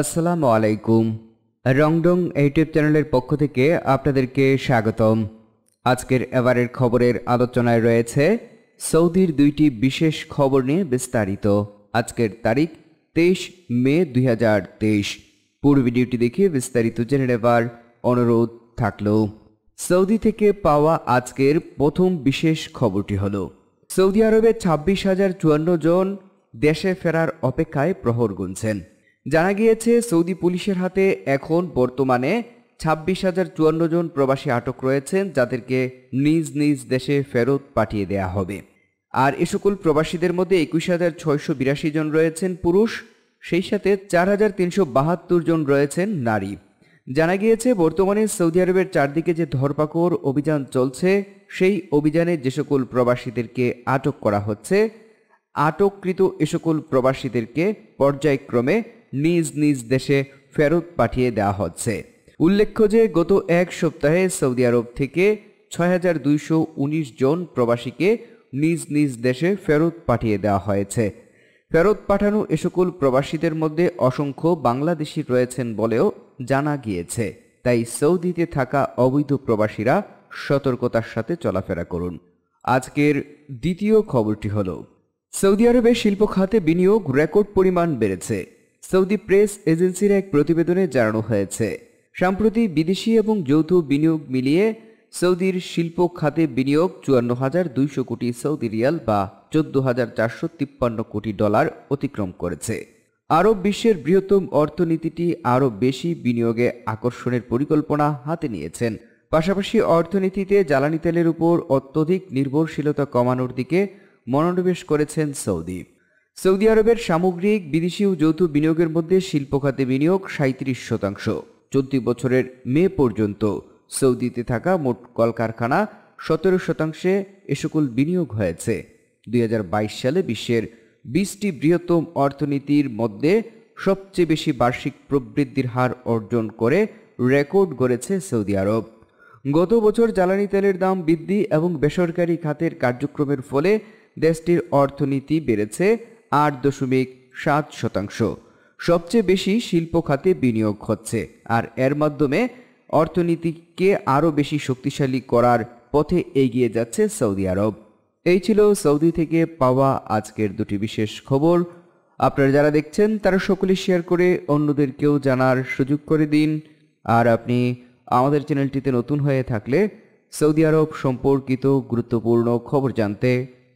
আসসালামু আলাইকুম রংডং ইউটিউব চ্যানেলের পক্ষ থেকে আপনাদেরকে স্বাগতম আজকের এবারের খবরের আলোচনায় রয়েছে সৌদির দুইটি বিশেষ খবর নিয়ে বিস্তারিত আজকের তারিখ তেইশ মে দুই হাজার তেইশ পুরো ভিডিওটি দেখে বিস্তারিত জেনে নেবার অনুরোধ থাকল সৌদি থেকে পাওয়া আজকের প্রথম বিশেষ খবরটি হল সৌদি আরবে ছাব্বিশ হাজার চুয়ান্ন জন দেশে ফেরার অপেক্ষায় প্রহর গুনছেন জানা গিয়েছে সৌদি পুলিশের হাতে এখন বর্তমানে ছাব্বিশ হাজার চুয়ান্ন জন প্রবাসী আটক রয়েছেন যাদেরকে নিজ নিজ দেশে ফেরত পাঠিয়ে দেয়া হবে আর এ সকল প্রবাসীদের মধ্যে একুশ হাজার ছয়শো বিরাশি জন রয়েছেন পুরুষ সেই সাথে চার হাজার তিনশো বাহাত্তর জন রয়েছেন নারী জানা গিয়েছে বর্তমানে সৌদি আরবের চারদিকে যে ধরপাকড় অভিযান চলছে সেই অভিযানে যে সকল প্রবাসীদেরকে আটক করা হচ্ছে আটককৃত এ সকল প্রবাসীদেরকে পর্যায়ক্রমে নিজ নিজ দেশে ফেরত পাঠিয়ে দেওয়া হচ্ছে উল্লেখ্য যে গত এক সপ্তাহে সৌদি আরব থেকে ছয় জন প্রবাসীকে নিজ নিজ দেশে ফেরত পাঠিয়ে দেওয়া হয়েছে ফেরত পাঠানো এ সকল প্রবাসীদের মধ্যে অসংখ্য বাংলাদেশি রয়েছেন বলেও জানা গিয়েছে তাই সৌদিতে থাকা অবৈধ প্রবাসীরা সতর্কতার সাথে চলাফেরা করুন আজকের দ্বিতীয় খবরটি হল সৌদি আরবে শিল্প খাতে বিনিয়োগ রেকর্ড পরিমাণ বেড়েছে সৌদি প্রেস এজেন্সির এক প্রতিবেদনে জানানো হয়েছে সম্প্রতি বিদেশি এবং যৌথ বিনিয়োগ মিলিয়ে সৌদির শিল্প খাতে বিনিয়োগ চুয়ান্ন হাজার দুইশো কোটি সৌদি রিয়াল বা চোদ্দ হাজার চারশো তিপ্পান্ন কোটি ডলার অতিক্রম করেছে আরব বিশ্বের বৃহত্তম অর্থনীতিটি আরও বেশি বিনিয়োগে আকর্ষণের পরিকল্পনা হাতে নিয়েছেন পাশাপাশি অর্থনীতিতে জ্বালানি তেলের উপর অত্যধিক নির্ভরশীলতা কমানোর দিকে মনোনিবেশ করেছেন সৌদি সৌদি আরবের সামগ্রিক বিদেশি ও যৌথ বিনিয়োগের মধ্যে শিল্প খাতে বিনিয়োগ সাঁত্রিশ শতাংশ চলতি বছরের মে পর্যন্ত সৌদিতে থাকা মোট কলকারখানা সতেরো শতাংশে এ সকল বিনিয়োগ হয়েছে দুই সালে বিশ্বের বিশটি বৃহত্তম অর্থনীতির মধ্যে সবচেয়ে বেশি বার্ষিক প্রবৃদ্ধির হার অর্জন করে রেকর্ড গড়েছে সৌদি আরব গত বছর জ্বালানি তেলের দাম বৃদ্ধি এবং বেসরকারি খাতের কার্যক্রমের ফলে দেশটির অর্থনীতি বেড়েছে আট দশমিক সাত শতাংশ সবচেয়ে বেশি শিল্প খাতে বিনিয়োগ হচ্ছে আর এর মাধ্যমে অর্থনীতিকে আরও বেশি শক্তিশালী করার পথে এগিয়ে যাচ্ছে সৌদি আরব এই ছিল সৌদি থেকে পাওয়া আজকের দুটি বিশেষ খবর আপনারা যারা দেখছেন তারা সকলে শেয়ার করে অন্যদেরকেও জানার সুযোগ করে দিন আর আপনি আমাদের চ্যানেলটিতে নতুন হয়ে থাকলে সৌদি আরব সম্পর্কিত গুরুত্বপূর্ণ খবর জানতে